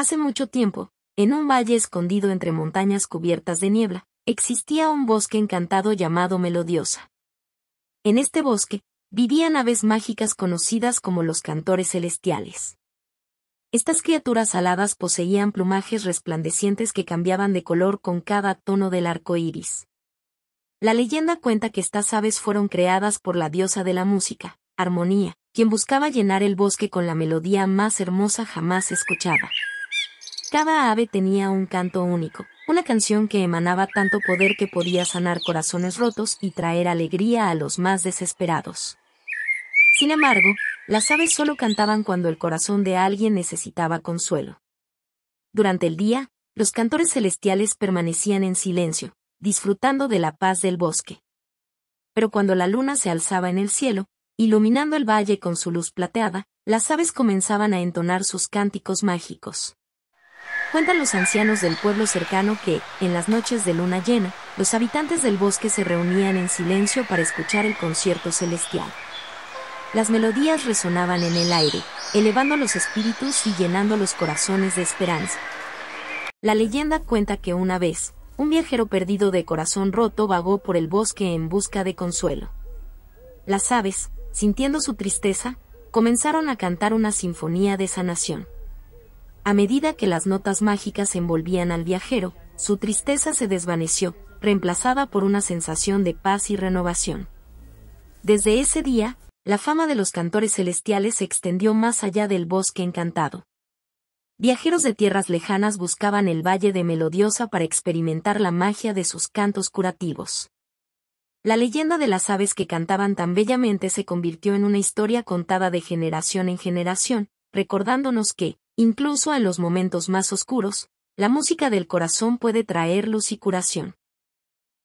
Hace mucho tiempo, en un valle escondido entre montañas cubiertas de niebla, existía un bosque encantado llamado Melodiosa. En este bosque, vivían aves mágicas conocidas como los cantores celestiales. Estas criaturas aladas poseían plumajes resplandecientes que cambiaban de color con cada tono del arco iris. La leyenda cuenta que estas aves fueron creadas por la diosa de la música, Armonía, quien buscaba llenar el bosque con la melodía más hermosa jamás escuchada. Cada ave tenía un canto único, una canción que emanaba tanto poder que podía sanar corazones rotos y traer alegría a los más desesperados. Sin embargo, las aves solo cantaban cuando el corazón de alguien necesitaba consuelo. Durante el día, los cantores celestiales permanecían en silencio, disfrutando de la paz del bosque. Pero cuando la luna se alzaba en el cielo, iluminando el valle con su luz plateada, las aves comenzaban a entonar sus cánticos mágicos. Cuentan los ancianos del pueblo cercano que, en las noches de luna llena, los habitantes del bosque se reunían en silencio para escuchar el concierto celestial. Las melodías resonaban en el aire, elevando los espíritus y llenando los corazones de esperanza. La leyenda cuenta que una vez, un viajero perdido de corazón roto vagó por el bosque en busca de consuelo. Las aves, sintiendo su tristeza, comenzaron a cantar una sinfonía de sanación. A medida que las notas mágicas envolvían al viajero, su tristeza se desvaneció, reemplazada por una sensación de paz y renovación. Desde ese día, la fama de los cantores celestiales se extendió más allá del bosque encantado. Viajeros de tierras lejanas buscaban el Valle de Melodiosa para experimentar la magia de sus cantos curativos. La leyenda de las aves que cantaban tan bellamente se convirtió en una historia contada de generación en generación, recordándonos que, Incluso en los momentos más oscuros, la música del corazón puede traer luz y curación.